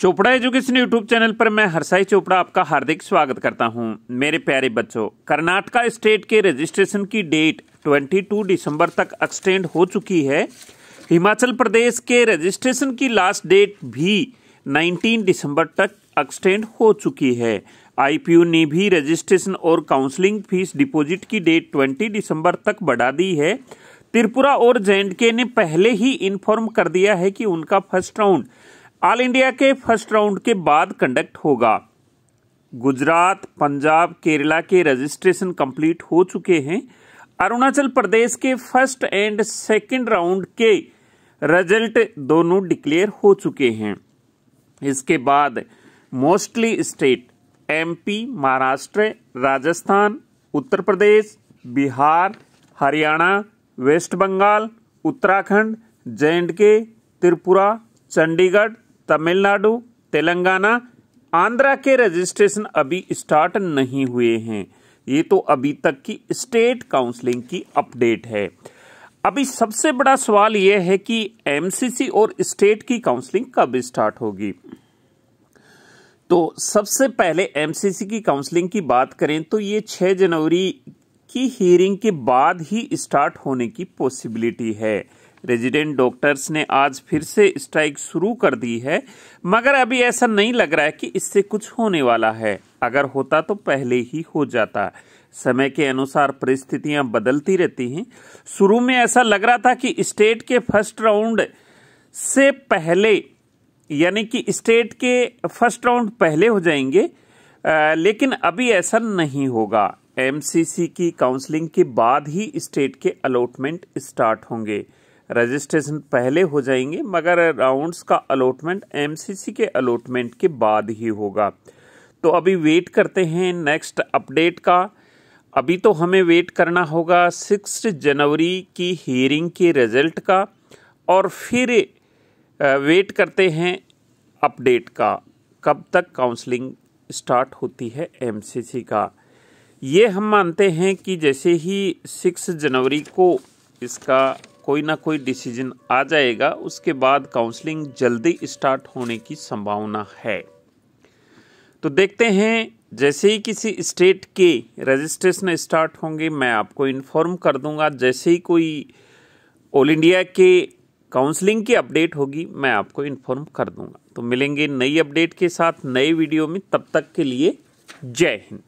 Chopra education YouTube channel पर मैं हरसाई चोपड़ा आपका हार्दिक स्वागत करता हूं मेरे प्यारे बच्चों कर्नाटका स्टेट के रजिस्ट्रेशन की डेट 22 दिसंबर तक एक्सटेंड हो चुकी है हिमाचल प्रदेश के रजिस्ट्रेशन की लास्ट डेट भी 19 दिसंबर तक एक्सटेंड हो चुकी है आईपीयू ने भी रजिस्ट्रेशन और काउंसलिंग फीस डिपोजिट की डेट ट्वेंटी दिसंबर तक बढ़ा दी है त्रिपुरा और जे ने पहले ही इन्फॉर्म कर दिया है कि उनका फर्स्ट राउंड ऑल इंडिया के फर्स्ट राउंड के बाद कंडक्ट होगा गुजरात पंजाब केरला के रजिस्ट्रेशन कंप्लीट हो चुके हैं अरुणाचल प्रदेश के फर्स्ट एंड सेकंड राउंड के रिजल्ट दोनों डिक्लेयर हो चुके हैं इसके बाद mostly state MP Maharashtra Rajasthan Uttar Pradesh Bihar Haryana West Bengal Uttarakhand J K Tripura Chandigarh Tamil Nadu Telangana Andhra के रजिस्ट्रेशन अभी स्टार्ट नहीं हुए हैं ये तो अभी तक की स्टेट काउंसलिंग की अपडेट है अभी सबसे बड़ा सवाल यह है कि एमसीसी और स्टेट की काउंसलिंग कब स्टार्ट होगी तो सबसे पहले एमसीसी की काउंसलिंग की बात करें तो ये 6 जनवरी की हियरिंग के बाद ही स्टार्ट होने की पॉसिबिलिटी है रेजिडेंट डॉक्टर्स ने आज फिर से स्ट्राइक शुरू कर दी है मगर अभी ऐसा नहीं लग रहा है कि इससे कुछ होने वाला है अगर होता तो पहले ही हो जाता समय के अनुसार परिस्थितियां बदलती रहती हैं शुरू में ऐसा लग रहा था कि स्टेट के फर्स्ट राउंड से पहले यानी कि स्टेट के फर्स्ट राउंड पहले हो जाएंगे आ, लेकिन अभी ऐसा नहीं होगा एमसीसी की काउंसलिंग के बाद ही स्टेट के अलॉटमेंट स्टार्ट होंगे रजिस्ट्रेशन पहले हो जाएंगे मगर राउंड्स का अलॉटमेंट एमसीसी के अलॉटमेंट के बाद ही होगा तो अभी वेट करते हैं नेक्स्ट अपडेट का अभी तो हमें वेट करना होगा सिक्स जनवरी की हियरिंग के रिजल्ट का और फिर वेट करते हैं अपडेट का कब तक काउंसलिंग स्टार्ट होती है एमसीसी का ये हम मानते हैं कि जैसे ही सिक्स जनवरी को इसका कोई ना कोई डिसीजन आ जाएगा उसके बाद काउंसलिंग जल्दी स्टार्ट होने की संभावना है तो देखते हैं जैसे ही किसी स्टेट के रजिस्ट्रेशन स्टार्ट होंगे मैं आपको इन्फॉर्म कर दूंगा जैसे ही कोई ऑल इंडिया के काउंसलिंग की अपडेट होगी मैं आपको इन्फॉर्म कर दूंगा तो मिलेंगे नई अपडेट के साथ नए वीडियो में तब तक के लिए जय हिंद